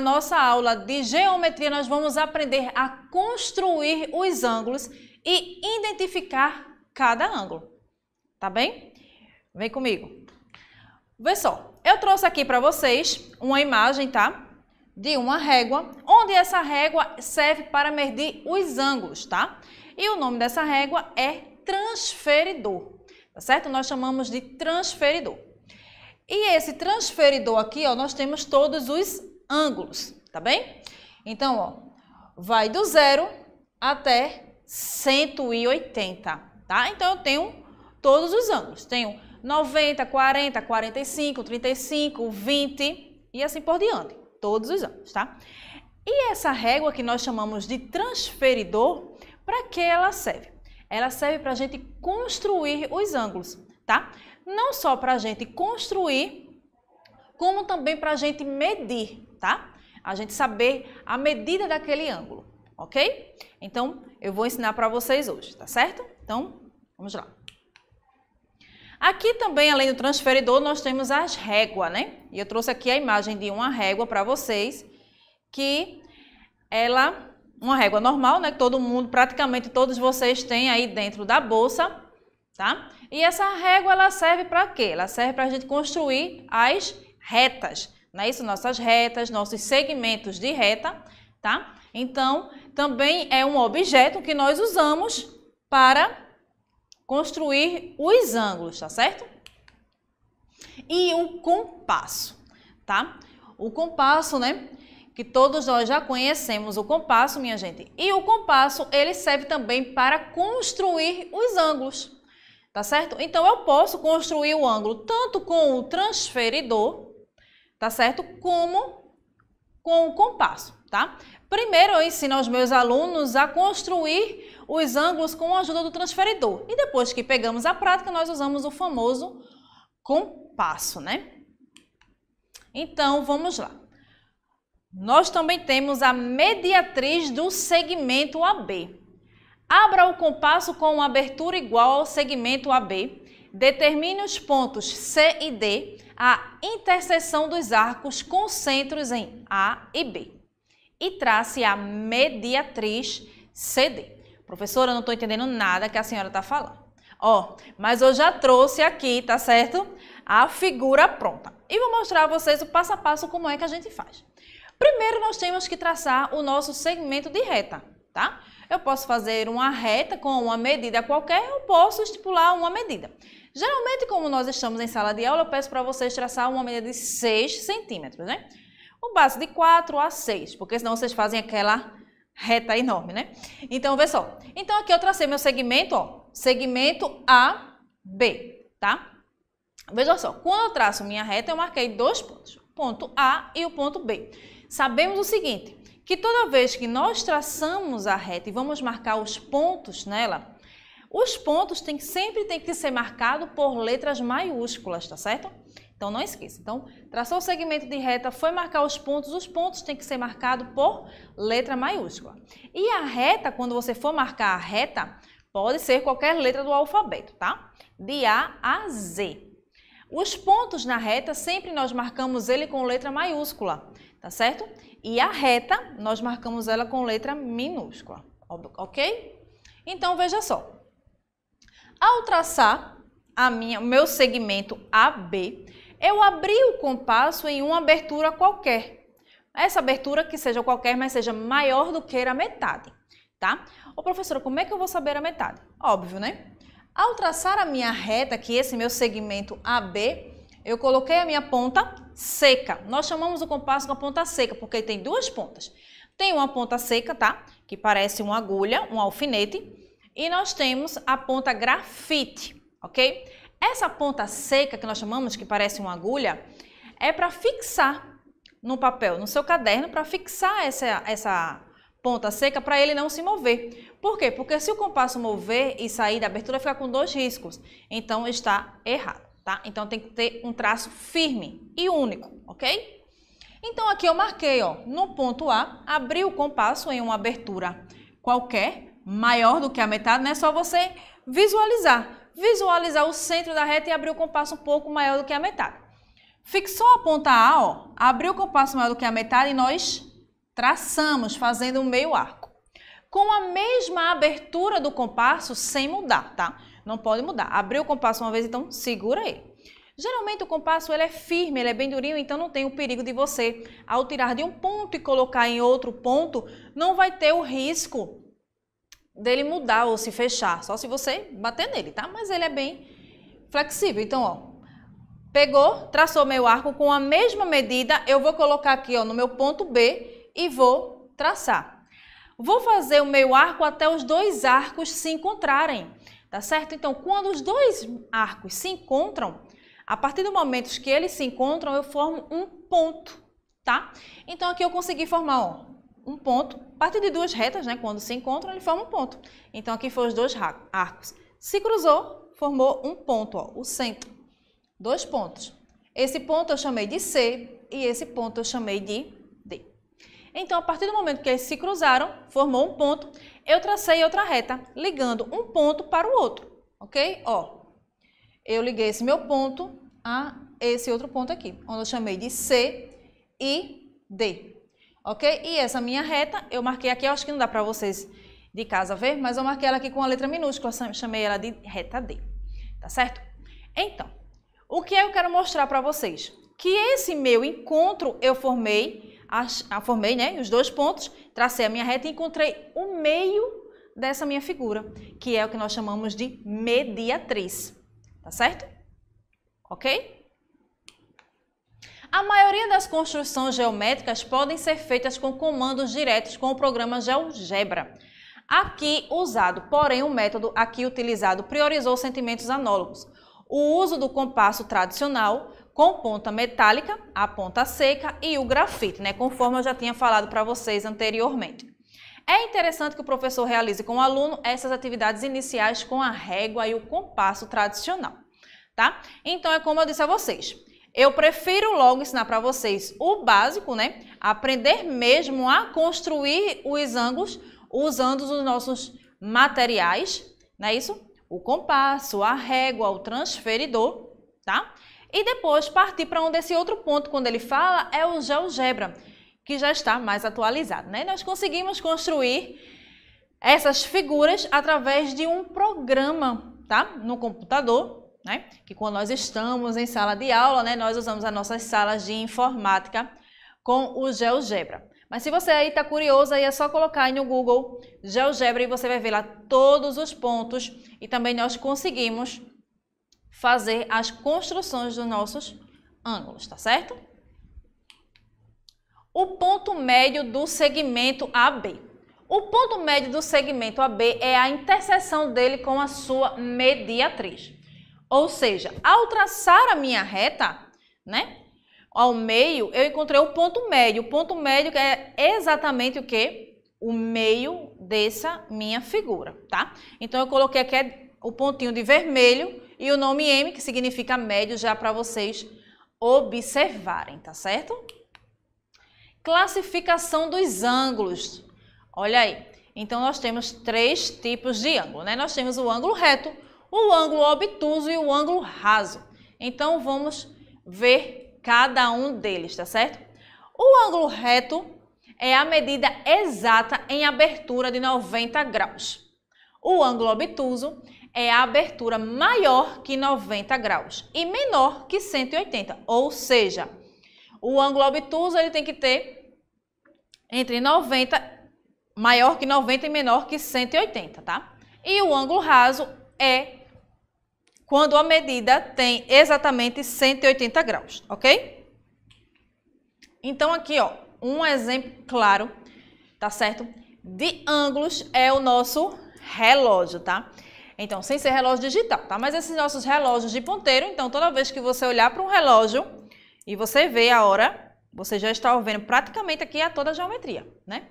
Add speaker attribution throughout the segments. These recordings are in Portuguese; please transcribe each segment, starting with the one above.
Speaker 1: nossa aula de geometria, nós vamos aprender a construir os ângulos e identificar cada ângulo. Tá bem? Vem comigo. Vê só, eu trouxe aqui para vocês uma imagem, tá? De uma régua, onde essa régua serve para medir os ângulos, tá? E o nome dessa régua é transferidor, tá certo? Nós chamamos de transferidor. E esse transferidor aqui, ó, nós temos todos os ângulos, tá bem? Então, ó, vai do zero até 180, tá? Então, eu tenho todos os ângulos. Tenho 90, 40, 45, 35, 20 e assim por diante. Todos os ângulos, tá? E essa régua que nós chamamos de transferidor, para que ela serve? Ela serve para a gente construir os ângulos, tá? Não só para a gente construir, como também para a gente medir tá? A gente saber a medida daquele ângulo, ok? Então, eu vou ensinar para vocês hoje, tá certo? Então, vamos lá. Aqui também, além do transferidor, nós temos as réguas, né? E eu trouxe aqui a imagem de uma régua para vocês, que ela, uma régua normal, né? Que todo mundo, praticamente todos vocês têm aí dentro da bolsa, tá? E essa régua, ela serve para quê? Ela serve para a gente construir as retas não é isso? Nossas retas, nossos segmentos de reta, tá? Então, também é um objeto que nós usamos para construir os ângulos, tá certo? E o compasso, tá? O compasso, né? Que todos nós já conhecemos o compasso, minha gente. E o compasso, ele serve também para construir os ângulos, tá certo? Então, eu posso construir o ângulo tanto com o transferidor, tá certo? Como com o compasso, tá? Primeiro eu ensino aos meus alunos a construir os ângulos com a ajuda do transferidor. E depois que pegamos a prática, nós usamos o famoso compasso, né? Então, vamos lá. Nós também temos a mediatriz do segmento AB. Abra o compasso com uma abertura igual ao segmento AB Determine os pontos C e D a interseção dos arcos centros em A e B. E trace a mediatriz CD. Professora, eu não estou entendendo nada que a senhora está falando. Ó, mas eu já trouxe aqui, tá certo? A figura pronta. E vou mostrar a vocês o passo a passo como é que a gente faz. Primeiro, nós temos que traçar o nosso segmento de reta tá? Eu posso fazer uma reta com uma medida qualquer, eu posso estipular uma medida. Geralmente, como nós estamos em sala de aula, eu peço para vocês traçar uma medida de 6 centímetros, né? O base de 4 a 6, porque senão vocês fazem aquela reta enorme, né? Então, vê só. Então, aqui eu tracei meu segmento, ó, segmento A, B, tá? Veja só, quando eu traço minha reta, eu marquei dois pontos, ponto A e o ponto B. Sabemos o seguinte, que toda vez que nós traçamos a reta e vamos marcar os pontos nela, os pontos tem, sempre tem que ser marcado por letras maiúsculas, tá certo? Então não esqueça. Então, traçou o segmento de reta, foi marcar os pontos, os pontos tem que ser marcado por letra maiúscula. E a reta, quando você for marcar a reta, pode ser qualquer letra do alfabeto, tá? De A a Z. Os pontos na reta sempre nós marcamos ele com letra maiúscula tá certo? E a reta, nós marcamos ela com letra minúscula, ok? Então, veja só. Ao traçar a minha, o meu segmento AB, eu abri o compasso em uma abertura qualquer. Essa abertura que seja qualquer, mas seja maior do que a metade, tá? Ô professora, como é que eu vou saber a metade? Óbvio, né? Ao traçar a minha reta, que esse meu segmento AB, eu coloquei a minha ponta seca. Nós chamamos o compasso com a ponta seca, porque ele tem duas pontas. Tem uma ponta seca, tá? Que parece uma agulha, um alfinete. E nós temos a ponta grafite, ok? Essa ponta seca que nós chamamos, que parece uma agulha, é para fixar no papel, no seu caderno, para fixar essa, essa ponta seca para ele não se mover. Por quê? Porque se o compasso mover e sair da abertura, fica com dois riscos. Então está errado tá? Então tem que ter um traço firme e único, ok? Então aqui eu marquei, ó, no ponto A, abri o compasso em uma abertura qualquer, maior do que a metade, né? Só você visualizar, visualizar o centro da reta e abrir o compasso um pouco maior do que a metade. Fixou a ponta A, ó, abriu o compasso maior do que a metade e nós traçamos, fazendo um meio arco. Com a mesma abertura do compasso, sem mudar, tá? Não pode mudar. Abriu o compasso uma vez, então segura ele. Geralmente o compasso ele é firme, ele é bem durinho, então não tem o perigo de você, ao tirar de um ponto e colocar em outro ponto, não vai ter o risco dele mudar ou se fechar, só se você bater nele, tá? Mas ele é bem flexível. Então, ó, pegou, traçou meu arco com a mesma medida, eu vou colocar aqui, ó, no meu ponto B e vou traçar. Vou fazer o meu arco até os dois arcos se encontrarem tá certo? Então, quando os dois arcos se encontram, a partir do momento que eles se encontram, eu formo um ponto, tá? Então, aqui eu consegui formar ó, um ponto. A partir de duas retas, né? Quando se encontram, ele forma um ponto. Então, aqui foram os dois arcos. Se cruzou, formou um ponto, ó, o centro. Dois pontos. Esse ponto eu chamei de C e esse ponto eu chamei de então, a partir do momento que eles se cruzaram, formou um ponto, eu tracei outra reta, ligando um ponto para o outro, ok? Ó, eu liguei esse meu ponto a esse outro ponto aqui, onde eu chamei de C e D, ok? E essa minha reta, eu marquei aqui, eu acho que não dá para vocês de casa ver, mas eu marquei ela aqui com a letra minúscula, chamei ela de reta D, tá certo? Então, o que eu quero mostrar para vocês? Que esse meu encontro eu formei ah, formei né, os dois pontos, tracei a minha reta e encontrei o meio dessa minha figura, que é o que nós chamamos de mediatriz. Tá certo? Ok? A maioria das construções geométricas podem ser feitas com comandos diretos com o programa GeoGebra. Aqui usado, porém o método aqui utilizado priorizou sentimentos análogos. O uso do compasso tradicional com ponta metálica, a ponta seca e o grafite, né? Conforme eu já tinha falado para vocês anteriormente. É interessante que o professor realize com o aluno essas atividades iniciais com a régua e o compasso tradicional, tá? Então é como eu disse a vocês. Eu prefiro logo ensinar para vocês o básico, né? Aprender mesmo a construir os ângulos usando os nossos materiais, não é isso? O compasso, a régua, o transferidor, tá? E depois partir para onde esse outro ponto, quando ele fala, é o GeoGebra, que já está mais atualizado. Né? Nós conseguimos construir essas figuras através de um programa tá? no computador, né? que quando nós estamos em sala de aula, né? nós usamos as nossas salas de informática com o GeoGebra. Mas se você aí está curioso, aí é só colocar aí no Google GeoGebra e você vai ver lá todos os pontos e também nós conseguimos fazer as construções dos nossos ângulos, tá certo? O ponto médio do segmento AB. O ponto médio do segmento AB é a interseção dele com a sua mediatriz. Ou seja, ao traçar a minha reta, né, ao meio, eu encontrei o ponto médio. O ponto médio é exatamente o que? O meio dessa minha figura, tá? Então, eu coloquei aqui o pontinho de vermelho e o nome M, que significa médio, já para vocês observarem, tá certo? Classificação dos ângulos. Olha aí. Então, nós temos três tipos de ângulo, né? Nós temos o ângulo reto, o ângulo obtuso e o ângulo raso. Então, vamos ver cada um deles, tá certo? O ângulo reto é a medida exata em abertura de 90 graus. O ângulo obtuso é a abertura maior que 90 graus e menor que 180, ou seja, o ângulo obtuso ele tem que ter entre 90, maior que 90 e menor que 180, tá? E o ângulo raso é quando a medida tem exatamente 180 graus, ok? Então aqui, ó, um exemplo claro, tá certo? De ângulos é o nosso relógio, tá? Então, sem ser relógio digital, tá? Mas esses nossos relógios de ponteiro, então toda vez que você olhar para um relógio e você vê a hora, você já está vendo praticamente aqui a toda a geometria, né?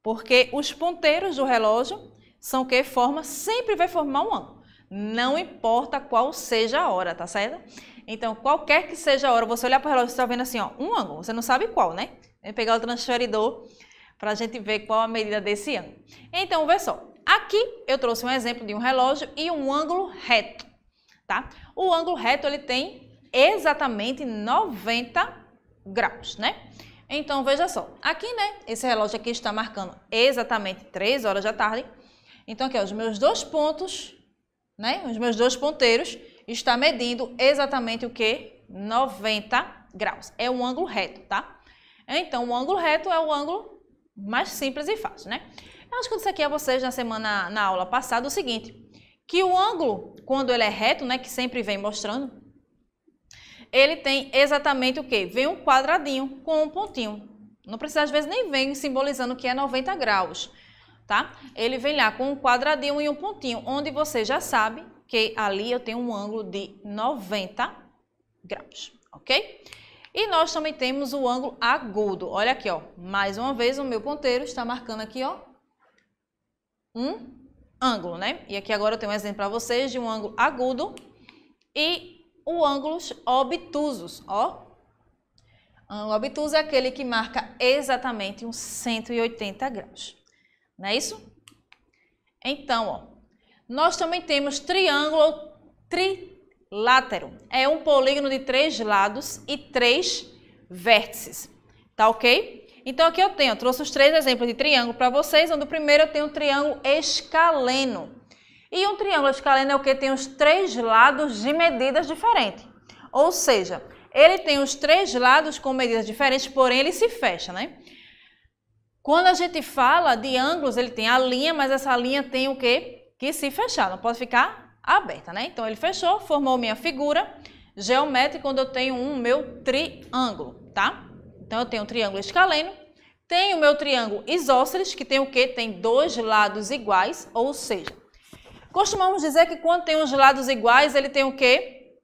Speaker 1: Porque os ponteiros do relógio são que forma sempre vai formar um ângulo. Não importa qual seja a hora, tá certo? Então, qualquer que seja a hora, você olhar para o relógio, você está vendo assim, ó, um ângulo. Você não sabe qual, né? Vem pegar o transferidor para a gente ver qual a medida desse ângulo. Então, vê só. Aqui eu trouxe um exemplo de um relógio e um ângulo reto, tá? O ângulo reto ele tem exatamente 90 graus, né? Então veja só, aqui, né? Esse relógio aqui está marcando exatamente 3 horas da tarde. Então aqui, ó, os meus dois pontos, né? Os meus dois ponteiros está medindo exatamente o que? 90 graus. É um ângulo reto, tá? Então o ângulo reto é o ângulo mais simples e fácil, né? Acho que eu disse a vocês na semana, na aula passada, o seguinte, que o ângulo, quando ele é reto, né, que sempre vem mostrando, ele tem exatamente o quê? Vem um quadradinho com um pontinho. Não precisa, às vezes, nem vem simbolizando que é 90 graus, tá? Ele vem lá com um quadradinho e um pontinho, onde você já sabe que ali eu tenho um ângulo de 90 graus, ok? E nós também temos o ângulo agudo. Olha aqui, ó. Mais uma vez, o meu ponteiro está marcando aqui, ó, um ângulo, né? E aqui agora eu tenho um exemplo para vocês de um ângulo agudo e o ângulos obtusos, ó. Ângulo obtuso é aquele que marca exatamente uns 180 graus, não é isso? Então, ó, nós também temos triângulo trilátero. É um polígono de três lados e três vértices, tá ok? Então aqui eu tenho, eu trouxe os três exemplos de triângulo para vocês, onde o primeiro eu tenho um triângulo escaleno. E um triângulo escaleno é o que tem os três lados de medidas diferentes. Ou seja, ele tem os três lados com medidas diferentes, porém ele se fecha, né? Quando a gente fala de ângulos, ele tem a linha, mas essa linha tem o que? Que se fechar, não pode ficar aberta, né? Então ele fechou, formou minha figura geométrica, onde eu tenho um meu triângulo, tá? Então, eu tenho um triângulo escaleno, tenho o meu triângulo isósceles, que tem o quê? Tem dois lados iguais, ou seja, costumamos dizer que quando tem os lados iguais, ele tem o quê?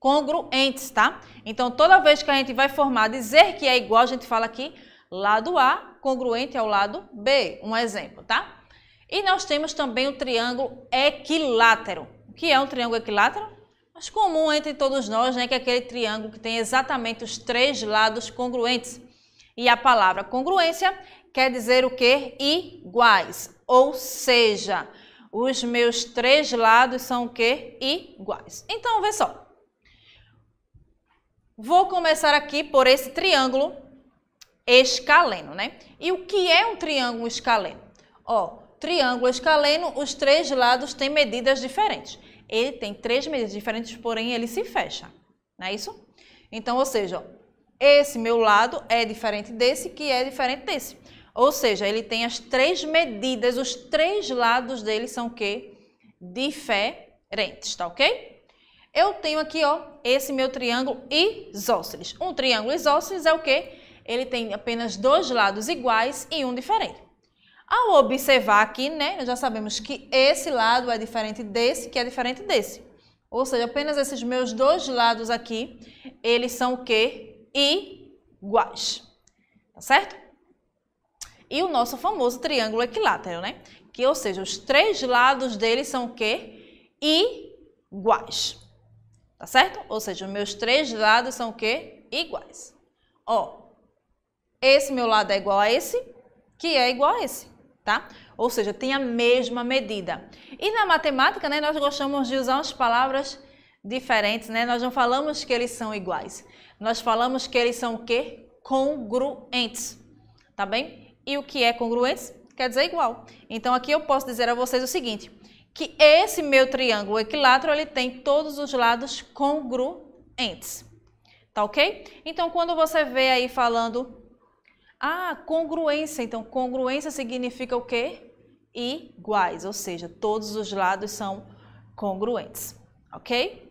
Speaker 1: Congruentes, tá? Então, toda vez que a gente vai formar, dizer que é igual, a gente fala aqui lado A congruente ao lado B, um exemplo, tá? E nós temos também o triângulo equilátero. O que é um triângulo equilátero? mas comum entre todos nós, né, que é aquele triângulo que tem exatamente os três lados congruentes. E a palavra congruência quer dizer o quê? Iguais. Ou seja, os meus três lados são o quê? Iguais. Então, vê só. Vou começar aqui por esse triângulo escaleno, né? E o que é um triângulo escaleno? Ó, triângulo escaleno, os três lados têm medidas diferentes ele tem três medidas diferentes, porém ele se fecha, não é isso? Então, ou seja, esse meu lado é diferente desse, que é diferente desse. Ou seja, ele tem as três medidas, os três lados dele são o quê? Diferentes, tá ok? Eu tenho aqui, ó, esse meu triângulo isósceles. Um triângulo isósceles é o quê? Ele tem apenas dois lados iguais e um diferente. Ao observar aqui, né, nós já sabemos que esse lado é diferente desse, que é diferente desse. Ou seja, apenas esses meus dois lados aqui, eles são o quê? Iguais. Tá certo? E o nosso famoso triângulo equilátero, né? Que, ou seja, os três lados dele são o quê? Iguais. Tá certo? Ou seja, os meus três lados são o quê? Iguais. Ó, esse meu lado é igual a esse, que é igual a esse tá? Ou seja, tem a mesma medida. E na matemática, né, nós gostamos de usar as palavras diferentes, né? Nós não falamos que eles são iguais. Nós falamos que eles são o quê? Congruentes, tá bem? E o que é congruente? Quer dizer igual. Então aqui eu posso dizer a vocês o seguinte, que esse meu triângulo equilátero, ele tem todos os lados congruentes. Tá ok? Então quando você vê aí falando ah, congruência. Então, congruência significa o quê? Iguais, ou seja, todos os lados são congruentes, ok?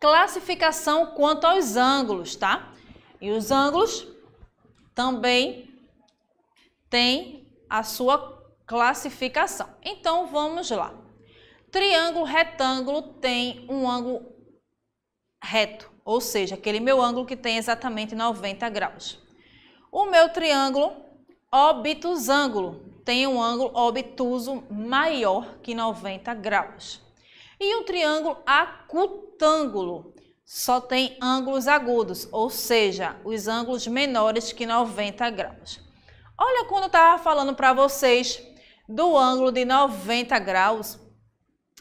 Speaker 1: Classificação quanto aos ângulos, tá? E os ângulos também têm a sua classificação. Então, vamos lá. Triângulo retângulo tem um ângulo reto ou seja, aquele meu ângulo que tem exatamente 90 graus. O meu triângulo obtusângulo tem um ângulo obtuso maior que 90 graus. E o triângulo acutângulo só tem ângulos agudos, ou seja, os ângulos menores que 90 graus. Olha quando eu estava falando para vocês do ângulo de 90 graus,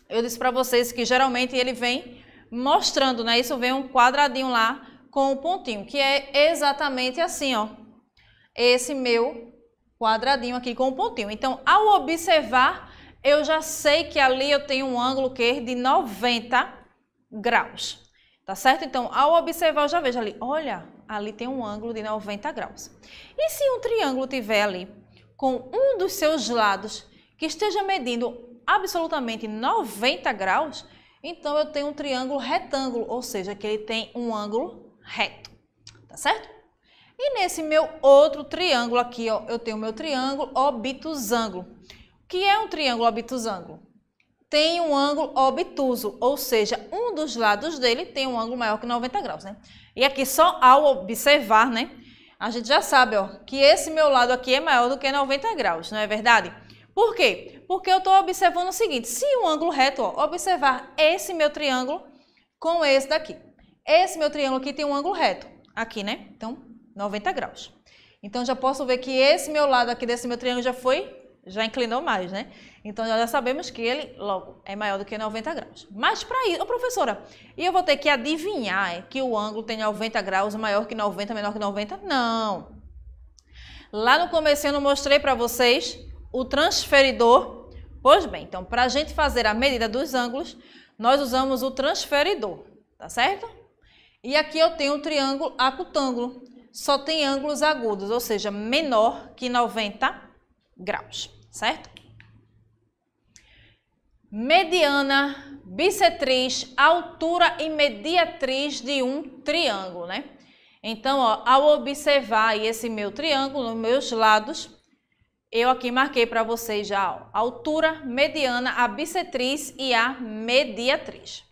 Speaker 1: eu disse para vocês que geralmente ele vem mostrando, né? Isso vem um quadradinho lá com o um pontinho, que é exatamente assim, ó. Esse meu quadradinho aqui com o um pontinho. Então, ao observar, eu já sei que ali eu tenho um ângulo que é de 90 graus. Tá certo? Então, ao observar, eu já vejo ali, olha, ali tem um ângulo de 90 graus. E se um triângulo tiver ali com um dos seus lados que esteja medindo absolutamente 90 graus, então, eu tenho um triângulo retângulo, ou seja, que ele tem um ângulo reto, tá certo? E nesse meu outro triângulo aqui, ó, eu tenho o meu triângulo obtusângulo. O que é um triângulo obtusângulo? Tem um ângulo obtuso, ou seja, um dos lados dele tem um ângulo maior que 90 graus, né? E aqui só ao observar, né, a gente já sabe, ó, que esse meu lado aqui é maior do que 90 graus, não é verdade? Por quê? Porque eu estou observando o seguinte, se um ângulo reto, ó, observar esse meu triângulo com esse daqui. Esse meu triângulo aqui tem um ângulo reto, aqui, né? Então, 90 graus. Então, já posso ver que esse meu lado aqui desse meu triângulo já foi, já inclinou mais, né? Então, já sabemos que ele, logo, é maior do que 90 graus. Mas para isso, ô professora, e eu vou ter que adivinhar é, que o ângulo tem 90 graus, maior que 90, menor que 90? Não. Lá no começo eu não mostrei para vocês o transferidor. Pois bem, então para a gente fazer a medida dos ângulos, nós usamos o transferidor, tá certo? E aqui eu tenho um triângulo acutângulo, só tem ângulos agudos, ou seja, menor que 90 graus, certo? Mediana, bissetriz, altura e mediatriz de um triângulo, né? Então, ó, ao observar esse meu triângulo, meus lados, eu aqui marquei para vocês já a altura, mediana, a bissetriz e a mediatriz.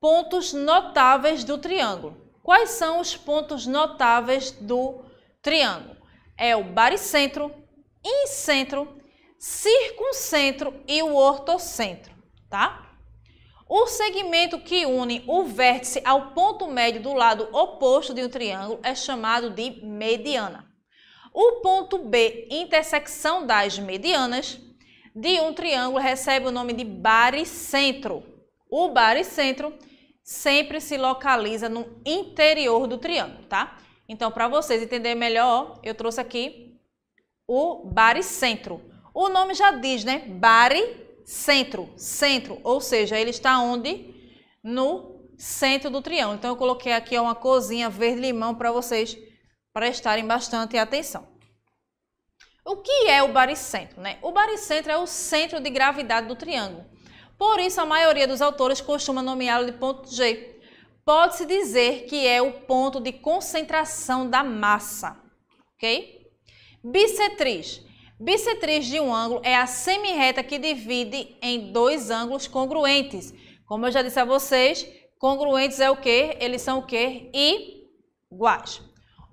Speaker 1: Pontos notáveis do triângulo. Quais são os pontos notáveis do triângulo? É o baricentro, incentro, circuncentro e o ortocentro, tá? O segmento que une o vértice ao ponto médio do lado oposto de um triângulo é chamado de mediana. O ponto B, intersecção das medianas, de um triângulo recebe o nome de baricentro. O baricentro sempre se localiza no interior do triângulo, tá? Então, para vocês entenderem melhor, eu trouxe aqui o baricentro. O nome já diz, né? Baricentro, centro, ou seja, ele está onde? No centro do triângulo. Então, eu coloquei aqui uma corzinha verde-limão para vocês prestarem bastante atenção. O que é o baricentro? Né? O baricentro é o centro de gravidade do triângulo. Por isso, a maioria dos autores costuma nomeá-lo de ponto G. Pode-se dizer que é o ponto de concentração da massa, ok? Bissetriz. Bissetriz de um ângulo é a semirreta que divide em dois ângulos congruentes. Como eu já disse a vocês, congruentes é o quê? Eles são o quê? Iguais.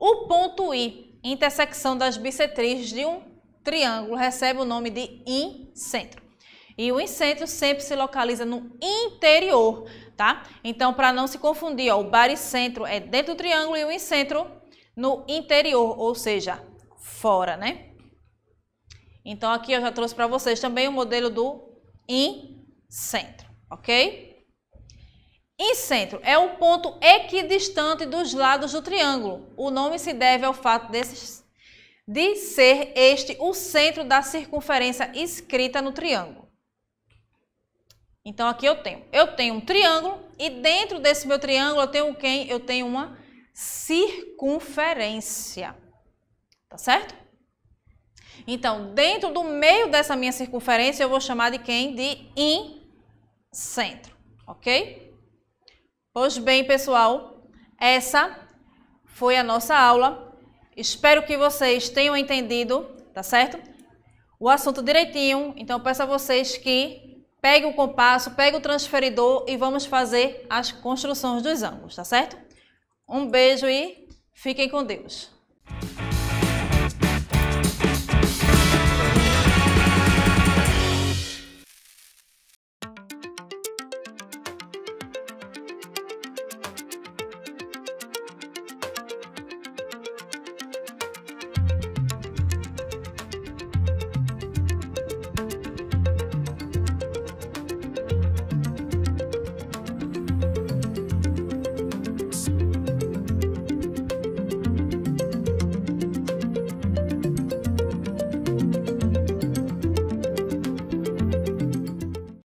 Speaker 1: O ponto I, intersecção das bissetrizes de um triângulo, recebe o nome de incentro. E o incentro sempre se localiza no interior, tá? Então, para não se confundir, ó, o baricentro é dentro do triângulo e o incentro no interior, ou seja, fora, né? Então, aqui eu já trouxe para vocês também o modelo do ok? ok? Incentro é o ponto equidistante dos lados do triângulo. O nome se deve ao fato desses, de ser este o centro da circunferência escrita no triângulo. Então aqui eu tenho, eu tenho um triângulo e dentro desse meu triângulo eu tenho quem? Eu tenho uma circunferência. Tá certo? Então, dentro do meio dessa minha circunferência, eu vou chamar de quem? De incentro, ok? Pois bem, pessoal, essa foi a nossa aula. Espero que vocês tenham entendido, tá certo? O assunto direitinho. Então, peço a vocês que peguem o compasso, peguem o transferidor e vamos fazer as construções dos ângulos, tá certo? Um beijo e fiquem com Deus.